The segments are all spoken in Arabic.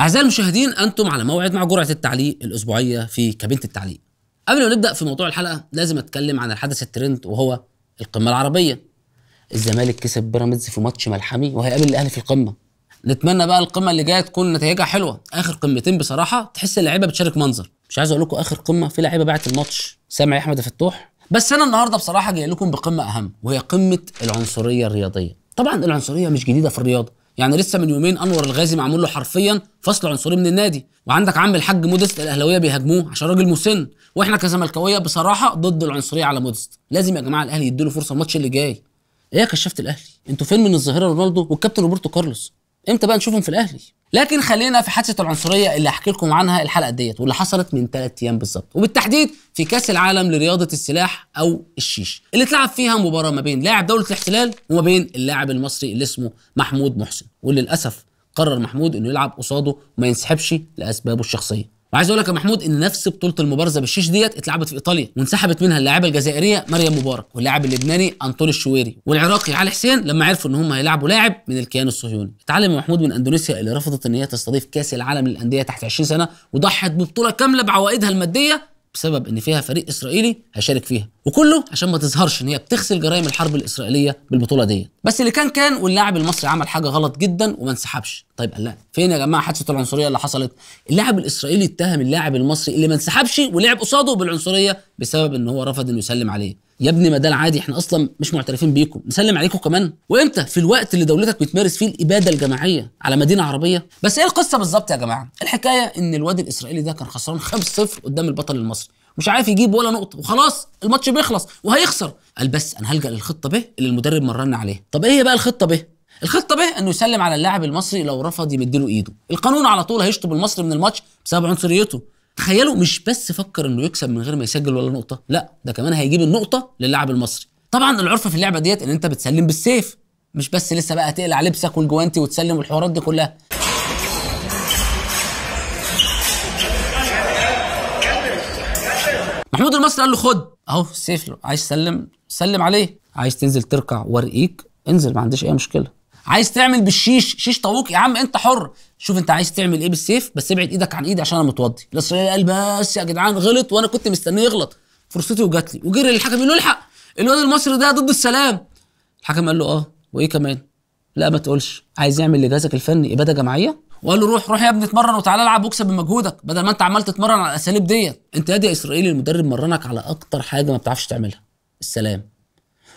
أعزائي المشاهدين أنتم على موعد مع جرعة التعليق الأسبوعية في كابينة التعليق. قبل ما نبدأ في موضوع الحلقة لازم أتكلم عن الحدث الترند وهو القمة العربية. الزمالك كسب بيراميدز في ماتش ملحمي وهيقابل الأهلي في القمة. نتمنى بقى القمة اللي جاية تكون نتائجها حلوة، آخر قمتين بصراحة تحس اللعيبة بتشارك منظر. مش عايز أقول لكم آخر قمة في لعيبة بعت الماتش سامع يا أحمد فتوح بس أنا النهاردة بصراحة جاي لكم بقمة أهم وهي قمة العنصرية الرياضية. طبعا العنصرية مش جديدة في الرياضة يعني لسه من يومين انور الغازي معمول له حرفيا فصل عنصري من النادي وعندك عم الحاج مودست الاهلاويه بيهاجموه عشان راجل مسن واحنا كزملكاويه بصراحه ضد العنصريه على مودست لازم يا جماعه الاهلي يديله فرصه الماتش اللي جاي ايه يا كشفت الاهلي انتوا فين من الظاهره رونالدو والكابتن روبرتو كارلوس امتى بقى نشوفهم في الاهلي لكن خلينا في حادثه العنصريه اللي هحكي لكم عنها الحلقه ديت واللي حصلت من ثلاث ايام بالظبط وبالتحديد في كاس العالم لرياضه السلاح او الشيش اللي اتلعب فيها مباراه ما بين لاعب دوله الاحتلال وما بين اللاعب المصري اللي اسمه محمود محسن وللاسف قرر محمود انه يلعب قصاده وما ينسحبش لاسبابه الشخصيه وعايز اقول لك يا محمود ان نفس بطوله المبارزه بالشيش ديت اتلعبت في ايطاليا وانسحبت منها اللاعبه الجزائريه مريم مبارك واللاعب اللبناني انطوني الشويري والعراقي علي حسين لما عرفوا ان هم هيلعبوا لاعب من الكيان الصهيوني اتعلم محمود من اندونيسيا اللي رفضت ان هي تستضيف كاس العالم للانديه تحت 20 سنه وضحت ببطوله كامله بعوائدها الماديه بسبب ان فيها فريق اسرائيلي هيشارك فيها وكله عشان ما تظهرش ان هي بتغسل جرائم الحرب الاسرائيليه بالبطوله دي بس اللي كان كان واللاعب المصري عمل حاجه غلط جدا وما انسحبش طيب لا فين يا جماعه حادثه العنصريه اللي حصلت اللاعب الاسرائيلي اتهم اللاعب المصري اللي ما انسحبش ولعب قصاده بالعنصريه بسبب ان هو رفض انه يسلم عليه يا ابني ما ده العادي احنا اصلا مش معترفين بيكم نسلم عليكم كمان وامتى في الوقت اللي دولتك بتمارس فيه الاباده الجماعيه على مدينه عربيه بس ايه القصه بالظبط يا جماعه الحكايه ان الواد الاسرائيلي ده كان خسران 5-0 قدام البطل المصري مش عارف يجيب ولا نقطه وخلاص الماتش بيخلص وهيخسر قال بس انا هلجا للخطه ب اللي المدرب مرنا عليها طب ايه بقى الخطه ب الخطه ب انه يسلم على اللاعب المصري لو رفض يمد ايده القانون على طول هيشطب المصري من الماتش بسبب عنصريته تخيلوا مش بس فكر انه يكسب من غير ما يسجل ولا نقطه لا ده كمان هيجيب النقطه للاعب المصري طبعا العرف في اللعبه ديت ان انت بتسلم بالسيف مش بس لسه بقى تقلع لبسك والجوانتي وتسلم والحوارات دي كلها محمود المصري قال له خد اهو السيف عايز تسلم سلم عليه عايز تنزل تركع ورقيك انزل ما عنديش اي مشكله عايز تعمل بالشيش شيش طاووق يا عم انت حر شوف انت عايز تعمل ايه بالسيف بس ابعد ايدك عن ايدي عشان انا متوضي الاسرائيلي قال بس يا جدعان غلط وانا كنت مستنيه يغلط فرصتي وجات لي وجري للحكم يقول له الحق الواد المصري ده ضد السلام الحكم قال له اه وايه كمان لا ما تقولش عايز يعمل لجهازك الفني اباده جماعيه وقال له روح روح يا ابني اتمرن وتعالى العب واكسب بمجهودك بدل ما انت عمال تتمرن على الاساليب ديت انت يا اسرائيلي المدرب مرنك على اكتر حاجه ما بتعرفش تعملها السلام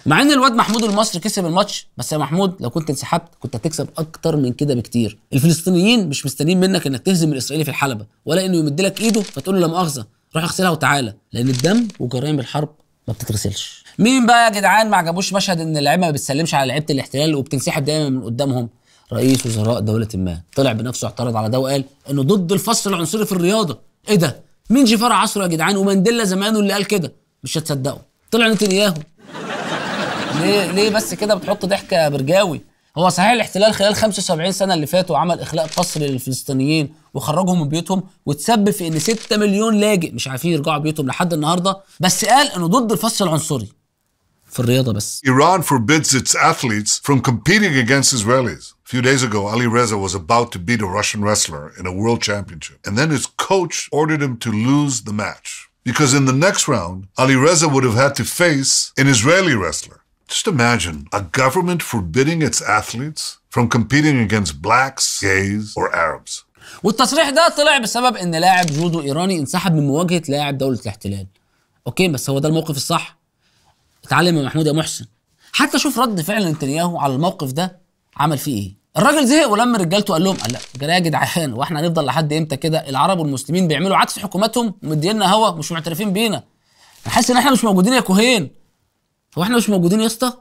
مع ان الواد محمود المصري كسب الماتش بس يا محمود لو كنت انسحبت كنت هتكسب اكتر من كده بكتير الفلسطينيين مش مستنيين منك انك تهزم الاسرائيلي في الحلبه ولا انه يمد لك ايده فتقول له لا مؤاخذه روح اغسلها وتعالى لان الدم وجرائم الحرب ما بتترسلش مين بقى يا جدعان ما عجبوش مشهد ان اللعيبه ما بتسلمش على لعيبه الاحتلال وبتنسحب دايما من قدامهم رئيس وزراء دوله ما طلع بنفسه اعترض على ده وقال انه ضد الفصل العنصري في الرياضه ايه ده مين جيفار عصره يا جدعان ومانديلا زمانه اللي قال كده مش هتصدقوا طلع نتنياهو ليه ليه بس كده بتحط ضحك يا برجاوي هو صحيح الاحتلال خلال 75 سنه اللي فاتوا عمل اخلاء قصر للفلسطينيين وخرجهم من بيوتهم وتسبب في ان 6 مليون لاجئ مش عارفين يرجعوا بيوتهم لحد النهارده بس قال انه ضد الفصل العنصري في الرياضه بس Iran forbids its athletes from competing against Israelis. A few days ago, Ali Reza was about to beat a Russian wrestler in a world championship, and then his coach ordered him to lose the match. Because in the next round, Ali Reza would have had to face an Israeli wrestler. Just imagine a government forbidding its athletes from competing against blacks, gays, or Arabs. والتصريح ده طلع بسبب ان لاعب جودو ايراني انسحب من مواجهه لاعب دوله الاحتلال. اوكي بس هو ده الموقف الصح. اتعلم يا محمود يا محسن. حتى شوف رد فعل نتنياهو على الموقف ده عمل فيه ايه. الراجل زهق ولم رجالته قال لهم قال لا يا جدعان واحنا هنفضل لحد امتى كده العرب والمسلمين بيعملوا عكس حكوماتهم ومدينا هوا مش معترفين بينا. نحس ان احنا مش موجودين يا كوهين. هو احنا مش موجودين يا اسطى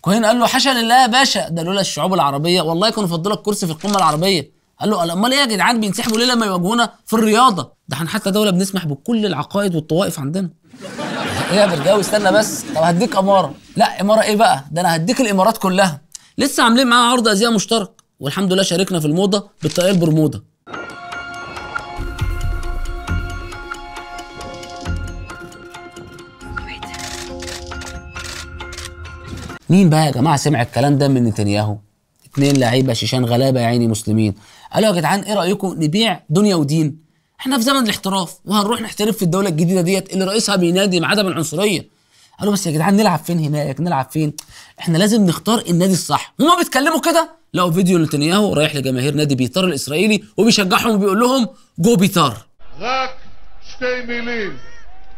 كوهين قال له حاشا لله يا باشا ده لولا الشعوب العربيه والله كانوا فضلك كرسي في القمه العربيه قال له امال ايه يا جدعان بينسحبوا ليه لما يواجهونا في الرياضه ده احنا حتى دوله بنسمح بكل العقائد والطوائف عندنا ايه يا برجاوي استنى بس طب هديك اماره لا اماره ايه بقى ده انا هديك الامارات كلها لسه عاملين معاها عرض ازياء مشترك والحمد لله شاركنا في الموضه بالطاقيه البرموده مين بقى يا جماعه سمع الكلام ده من نتنياهو اتنين لعيبه شيشان غلابه يا عيني مسلمين قالوا يا جدعان ايه رايكم نبيع دنيا ودين احنا في زمن الاحتراف وهنروح نحترف في الدوله الجديده ديت اللي رئيسها بينادي بعدم العنصريه قالوا بس يا جدعان نلعب فين هناك نلعب فين احنا لازم نختار النادي الصح هما بيتكلموا كده لقوا فيديو نتنياهو رايح لجماهير نادي بيطار الاسرائيلي وبيشجعهم وبيقول لهم جو بيطار רק شتي ميلين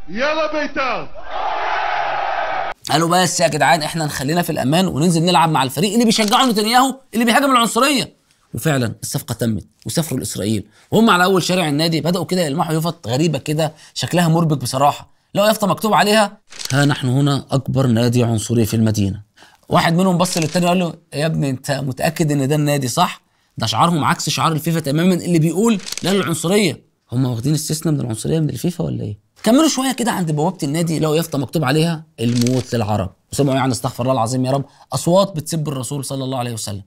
يلا بيطار قالوا بس يا جدعان احنا نخلينا في الامان وننزل نلعب مع الفريق اللي بيشجعه نتنياهو اللي بيهاجم العنصريه وفعلا الصفقه تمت وسافروا لاسرائيل وهم على اول شارع النادي بداوا كده يلمحوا يفط غريبه كده شكلها مربك بصراحه لو يافطه مكتوب عليها ها نحن هنا اكبر نادي عنصري في المدينه واحد منهم بص للتاني وقال له يا ابني انت متاكد ان ده النادي صح ده شعارهم عكس شعار الفيفا تماما اللي بيقول لا للعنصريه هم واخدين استثناء من العنصريه من الفيفا ولا ايه كملوا شويه كده عند بوابه النادي لو يافطه مكتوب عليها الموت للعرب وسمعوا يعني استغفر الله العظيم يا رب اصوات بتسب الرسول صلى الله عليه وسلم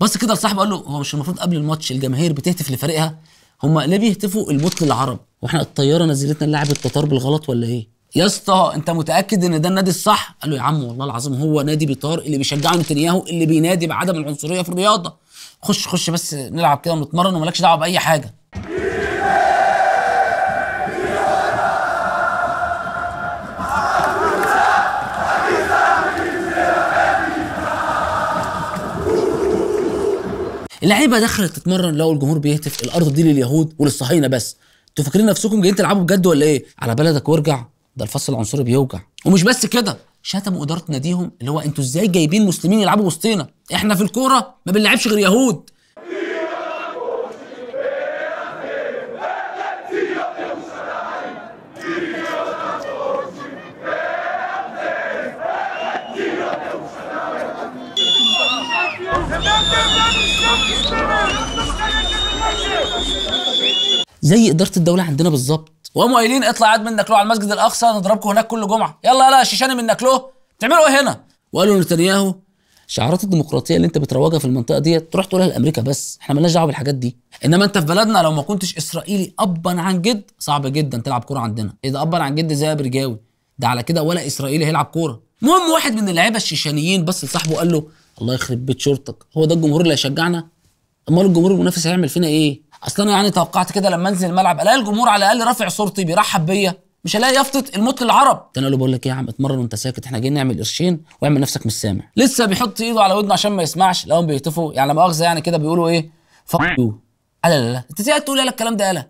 بص كده الصاحب قال له هو مش المفروض قبل الماتش الجماهير بتهتف لفريقها هم ليه بيهتفوا الموت للعرب واحنا الطياره نزلتنا اللاعب التتار بالغلط ولا ايه يا اسطى انت متاكد ان ده النادي الصح قال له يا عم والله العظيم هو نادي بيطار اللي بيشجعه نتنياهو اللي بينادي بعدم العنصريه في الرياضه خش خش بس نلعب كده ونتمرن ومالكش دعوه باي حاجه اللعيبه دخلت تتمرن لقوا الجمهور بيهتف الارض دي لليهود وللصهاينه بس انتوا فاكرين نفسكم جايين تلعبوا بجد ولا ايه على بلدك وارجع ده الفصل العنصري بيوجع ومش بس كده شتموا اداره ناديهم اللي هو انتوا ازاي جايبين مسلمين يلعبوا وسطينا احنا في الكوره ما بنلعبش غير يهود زي اداره الدوله عندنا بالظبط وقاموا قايلين اطلع عاد منك له على المسجد الاقصى نضربكم هناك كل جمعه يلا يلا شيشاني منك له بتعملوا ايه هنا وقالوا لنتنياهو شعارات الديمقراطيه اللي انت بتروجها في المنطقه دي تروح تقولها لامريكا بس احنا مالناش دعوه بالحاجات دي انما انت في بلدنا لو ما كنتش اسرائيلي ابا عن جد صعب جدا تلعب كوره عندنا ايه ده ابا عن جد زي برجاوي ده على كده ولا اسرائيلي هيلعب كوره المهم واحد من اللعيبه الشيشانيين بس لصاحبه قال له الله يخرب بيت شرطك هو ده الجمهور اللي هيشجعنا امال الجمهور المنافس هيعمل فينا ايه اصل انا يعني توقعت كده لما انزل الملعب الاقي الجمهور على الاقل رافع صورتي بيرحب بيا مش هلاقي يافطه الموت العرب انا له بقول لك ايه يا عم اتمرن وانت ساكت احنا جايين نعمل قرشين واعمل نفسك مش سامع لسه بيحط ايده على ودنه عشان ما يسمعش لو بيهتفوا يعني مؤاخذه يعني كده بيقولوا ايه ف يو لا لا لا انت ازاي تقول لي الكلام ده يالا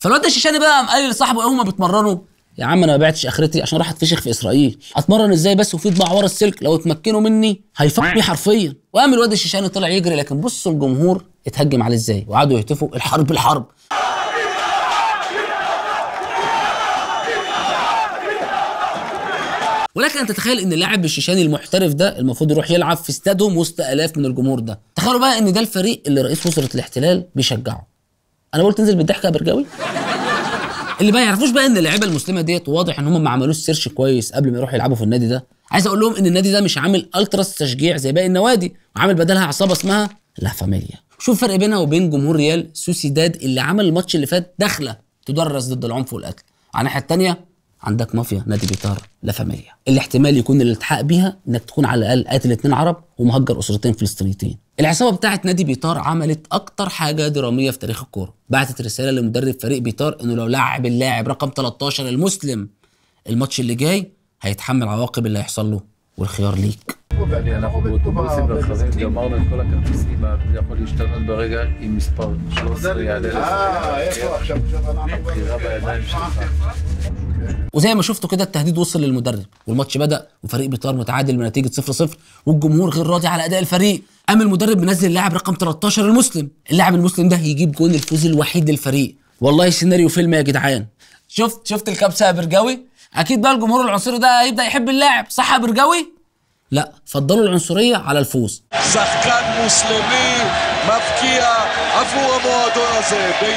فالواد الشيشاني بقى قال لصاحبه ايه هما بيتمرنوا يا عم انا ما بعتش اخرتي عشان راح اتفشخ في اسرائيل اتمرن ازاي بس وفي صباع ورا السلك لو اتمكنوا مني هيفقني حرفيا وقام الواد الشيشاني طلع يجري لكن بصوا الجمهور اتهجم عليه ازاي وقعدوا يهتفوا الحرب الحرب ولكن ان تتخيل ان اللاعب الشيشاني المحترف ده المفروض يروح يلعب في استادهم وسط الاف من الجمهور ده تخيلوا بقى ان ده الفريق اللي رئيس وزارة الاحتلال بيشجعه انا قلت تنزل بالضحكه يا برجاوي اللي ما يعرفوش بقى ان اللعيبه المسلمه ديت واضح ان هم ما عملوش سيرش كويس قبل ما يروحوا يلعبوا في النادي ده عايز اقول لهم ان النادي ده مش عامل التراس تشجيع زي باقي النوادي وعامل بدلها عصابه اسمها لا فاميليا شوف الفرق بينها وبين جمهور ريال سوسيداد اللي عمل الماتش اللي فات داخله تدرس ضد العنف والقتل على الناحيه الثانيه عندك مافيا نادي بيطار لا فاميليا الاحتمال يكون الالتحاق بيها انك تكون على الاقل قاتل اتنين عرب ومهجر اسرتين فلسطينيتين العصابه بتاعه نادي بيطار عملت اكتر حاجه دراميه في تاريخ الكوره بعتت رساله لمدرب فريق بيطار انه لو لعب اللاعب رقم 13 المسلم الماتش اللي جاي هيتحمل عواقب اللي هيحصل له والخيار ليك آه، وزي ما شفتوا كده التهديد وصل للمدرب والماتش بدا وفريق بيطار متعادل بنتيجه 0 0 والجمهور غير راضي على اداء الفريق قام المدرب منزل اللاعب رقم 13 المسلم اللاعب المسلم ده يجيب جون الفوز الوحيد للفريق والله سيناريو فيلم يا جدعان شفت شفت الكبسه يا برجاوي اكيد بقى الجمهور العنصري ده هيبدا يحب اللاعب صح يا برجاوي لا فضلوا العنصريه على الفوز شحكان مسلمي مبكيه عفو مودوزي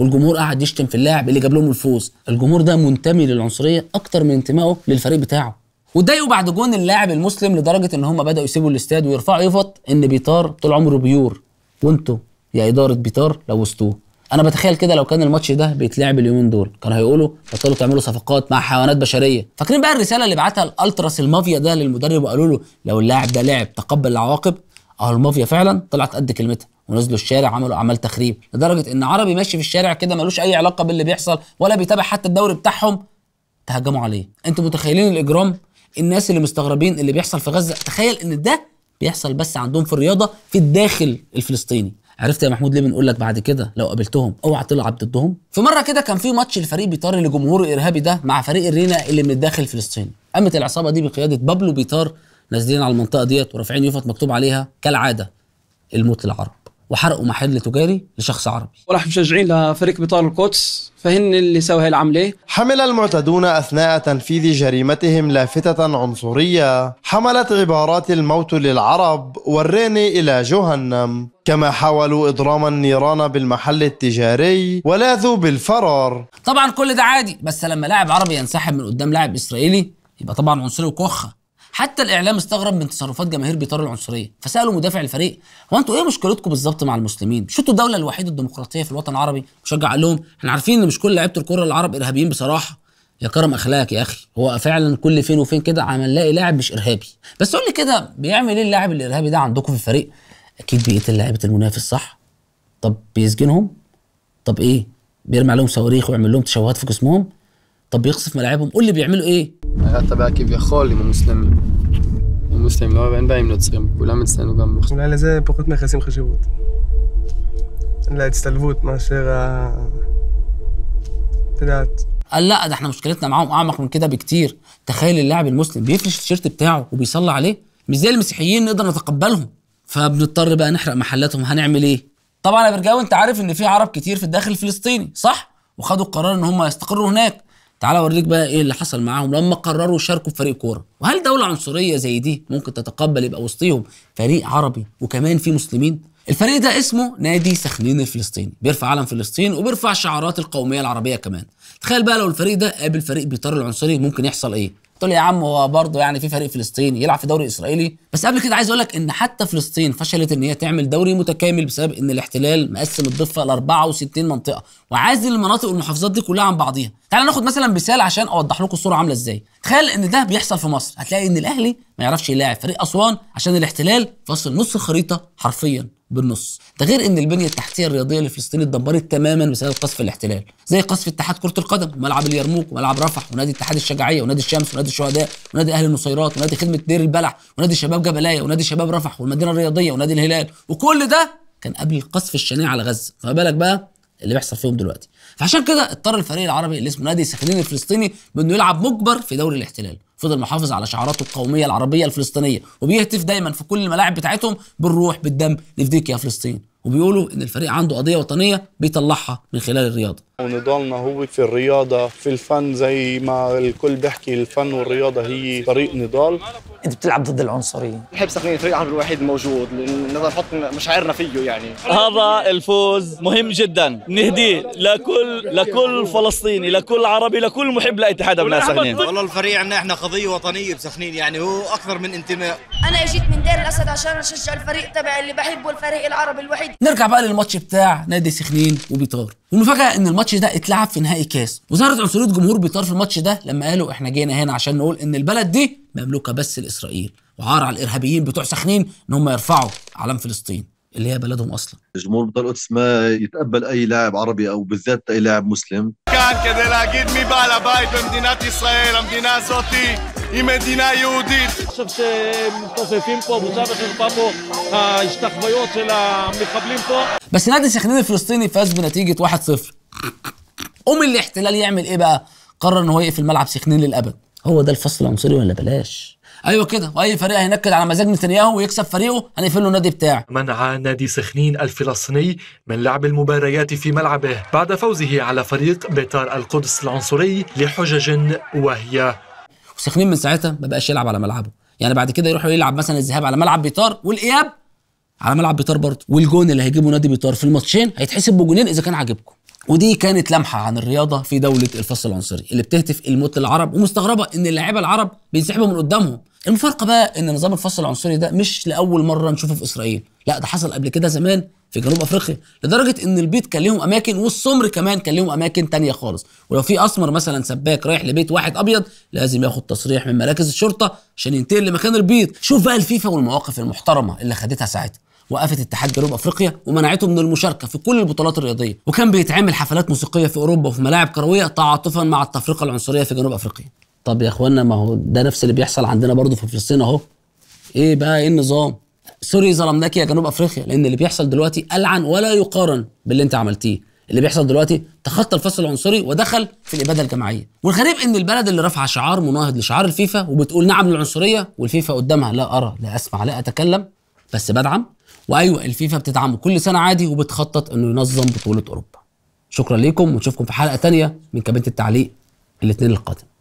والجمهور قعد يشتم في اللاعب اللي جاب لهم الفوز الجمهور ده منتمي للعنصريه اكتر من انتمائه للفريق بتاعه وتضايقوا بعد جون اللاعب المسلم لدرجه ان هم بداوا يسيبوا الاستاد ويرفعوا يفط ان بيطار طول عمره بيور وانتوا يا اداره بيطار لو وسطوه انا بتخيل كده لو كان الماتش ده بيتلعب اليومين دول كانوا هيقولوا بطلوا تعملوا صفقات مع حيوانات بشريه فاكرين بقى الرساله اللي بعتها الالتراس المافيا ده للمدرب وقالوا له لو اللاعب ده لعب تقبل العواقب اهو المافيا فعلا طلعت قد كلمتها ونزلوا الشارع عملوا اعمال تخريب لدرجه ان عربي ماشي في الشارع كده ملوش اي علاقه باللي بيحصل ولا بيتابع حتى الدوري بتاعهم تهجموا عليه انتوا متخيلين الاجرام الناس اللي مستغربين اللي بيحصل في غزه تخيل ان ده بيحصل بس عندهم في الرياضه في الداخل الفلسطيني عرفت يا محمود ليه بنقول لك بعد كده لو قابلتهم اوعى تلعب ضدهم في مره كده كان في ماتش الفريق بيطار اللي جمهوره ده مع فريق الرينا اللي من الداخل الفلسطيني قامت العصابه دي بقياده بابلو بيطار نازلين على المنطقه ديت ورافعين يفط مكتوب عليها كالعاده الموت للعرب وحرقوا محل تجاري لشخص عربي وراح مشجعين لفريق بطار القدس فهن اللي سوى هالعملة حمل المعتدون أثناء تنفيذ جريمتهم لافتة عنصرية حملت عبارات الموت للعرب والراني إلى جهنم كما حاولوا إضرام النيران بالمحل التجاري ولاذوا بالفرار طبعا كل ده عادي بس لما لاعب عربي ينسحب من قدام لاعب إسرائيلي يبقى طبعا عنصري وكخة حتى الاعلام استغرب من تصرفات جماهير بيطار العنصريه فسالوا مدافع الفريق هو انتوا ايه مشكلتكم بالظبط مع المسلمين مش انتوا الدوله الوحيده الديمقراطيه في الوطن العربي مشجع قال لهم احنا عارفين ان مش كل لعيبه الكره العرب ارهابيين بصراحه يا كرم اخلاقك يا اخي هو فعلا كل فين وفين كده عم نلاقي لاعب مش ارهابي بس قول لي كده بيعمل ايه اللاعب الارهابي ده عندكم في الفريق اكيد بيقتل لعيبه المنافس صح طب بيسجنهم طب ايه بيرمي عليهم صواريخ ويعمل لهم تشوهات في جسمهم طب بيقصف ملاعبهم قول لي بيعملوا ايه אתה כביכול עם مسلم المسلم لو אין בעיה עם נוצרים, כולם אצלנו مخ מוסלמים. אולי לזה ما מייחסים خشبوت لا מאשר ما شغا تدات قال لا ده احنا مشكلتنا معاهم اعمق من كده بكتير تخيل اللاعب المسلم بيفرش التيشيرت بتاعه وبيصلي عليه مش زي المسيحيين نقدر نتقبلهم فبنضطر بقى نحرق محلاتهم هنعمل ايه طبعا يا برجاوي انت عارف ان في عرب كتير في الداخل الفلسطيني صح وخدوا القرار ان هم يستقروا هناك تعال اوريك بقى ايه اللي حصل معاهم لما قرروا يشاركوا في فريق كوره وهل دوله عنصريه زي دي ممكن تتقبل يبقى وسطيهم فريق عربي وكمان فيه مسلمين الفريق ده اسمه نادي سخنين الفلسطيني بيرفع علم فلسطين وبيرفع شعارات القوميه العربيه كمان تخيل بقى لو الفريق ده قابل فريق بيطار العنصري ممكن يحصل ايه قلت له يا عم هو برضه يعني في فريق فلسطيني يلعب في دوري اسرائيلي بس قبل كده عايز اقول لك ان حتى فلسطين فشلت ان هي تعمل دوري متكامل بسبب ان الاحتلال مقسم الضفه ل 64 منطقه وعازل المناطق والمحافظات دي كلها عن بعضيها تعال ناخد مثلا مثال عشان اوضح لكم الصوره عامله ازاي تخيل ان ده بيحصل في مصر هتلاقي ان الاهلي ما يعرفش يلاعب فريق اسوان عشان الاحتلال فصل نص الخريطه حرفيا بالنص ده غير ان البنيه التحتيه الرياضيه لفلسطين اتدمرت تماما بسبب قصف الاحتلال زي قصف اتحاد كره القدم وملعب اليرموك وملعب رفح ونادي اتحاد الشجاعيه ونادي الشمس ونادي الشهداء ونادي اهل النصيرات ونادي خدمه دير البلح ونادي شباب جبلايه ونادي شباب رفح والمدينه الرياضيه ونادي الهلال وكل ده كان قبل القصف الشنيع على غزه فما بالك بقى اللي بيحصل فيهم دلوقتي فعشان كده اضطر الفريق العربي اللي اسمه نادي سخنين الفلسطيني بانه يلعب مجبر في دوري الاحتلال فضل محافظ على شعاراته القوميه العربيه الفلسطينيه وبيهتف دايما في كل الملاعب بتاعتهم بالروح بالدم لفديك يا فلسطين وبيقولوا ان الفريق عنده قضيه وطنيه بيطلعها من خلال الرياضه ونضالنا هو في الرياضه في الفن زي ما الكل بيحكي الفن والرياضه هي فريق نضال انت بتلعب ضد العنصريه بحب سخنين الفريق عمرو الوحيد الموجود نقدر نحط مشاعرنا فيه يعني هذا الفوز مهم جدا نهديه لكل لكل فلسطيني لكل عربي لكل محب لاتحاد ابناء سخنين والله الفريق عندنا احنا قضيه وطنيه بسخنين يعني هو اكثر من انتماء انا اجيت من دير الاسد عشان اشجع الفريق تبعي اللي بحبه الفريق العربي الوحيد حاجه نرجع بقى للماتش بتاع نادي سخنين وبيطار والمفاجاه ان الماتش ده اتلعب في نهائي كاس وظهرت عنصريه جمهور بيطار في الماتش ده لما قالوا احنا جينا هنا عشان نقول ان البلد دي مملوكه بس لاسرائيل وعار على الارهابيين بتوع سخنين ان هم يرفعوا علم فلسطين اللي هي بلدهم اصلا جمهور بطل القدس ما يتقبل اي لاعب عربي او بالذات اي لاعب مسلم كان كده لاجد مي بالا بايت بمدينه اسرائيل المدينه زوتي היא מדינה יהודית. אני חושב שמתופפים פה בושה וחרפה פה ההשתחוויות של המחבלים פה. بس نادي הפלסטיני الفلسطيني فاز بنتيجة 1-0 قوم الاحتلال يعمل ايه بقى؟ قرر ان هو يقفل ملعب سخنين للابد هو ده الفصل العنصري ولا بلاش؟ ايوه كده واي فريق هينكد على مزاج نتنياهو ويكسب فريقه هنقفل له النادي بتاعه منع نادي سخنين الفلسطيني من لعب المباريات في ملعبه بعد فوزه على فريق بيتار القدس العنصري لحجج وهي وسخنين من ساعتها ما بقاش يلعب على ملعبه يعني بعد كده يروح يلعب مثلا الذهاب على ملعب بيطار والاياب على ملعب بيطار برضه والجون اللي هيجيبه نادي بيطار في الماتشين هيتحسب بجونين اذا كان عاجبكم ودي كانت لمحه عن الرياضه في دوله الفصل العنصري اللي بتهتف الموت للعرب ومستغربه ان اللاعيبه العرب بينسحبوا من قدامهم المفارقه بقى ان نظام الفصل العنصري ده مش لاول مره نشوفه في اسرائيل لا ده حصل قبل كده زمان في جنوب افريقيا لدرجه ان البيض كان ليهم اماكن والسمر كمان كان ليهم اماكن تانية خالص ولو في اسمر مثلا سباك رايح لبيت واحد ابيض لازم ياخد تصريح من مراكز الشرطه عشان ينتقل لمكان البيض شوف بقى الفيفا والمواقف المحترمه اللي خدتها ساعتها وقفت اتحاد جنوب افريقيا ومنعته من المشاركه في كل البطولات الرياضيه وكان بيتعمل حفلات موسيقيه في اوروبا وفي ملاعب كرويه تعاطفا مع التفرقه العنصريه في جنوب افريقيا طب يا اخوانا ما هو ده نفس اللي بيحصل عندنا برضه في فلسطين اهو ايه بقى ايه النظام سوري ظلمناك يا جنوب افريقيا لان اللي بيحصل دلوقتي العن ولا يقارن باللي انت عملتيه اللي بيحصل دلوقتي تخطى الفصل العنصري ودخل في الاباده الجماعيه والغريب ان البلد اللي رافعه شعار مناهض لشعار الفيفا وبتقول نعم للعنصريه والفيفا قدامها لا ارى لا اسمع لا اتكلم بس بدعم وايوه الفيفا بتدعمه كل سنه عادي وبتخطط انه ينظم بطوله اوروبا شكرا ليكم ونشوفكم في حلقه تانية من كابينه التعليق الاثنين القادم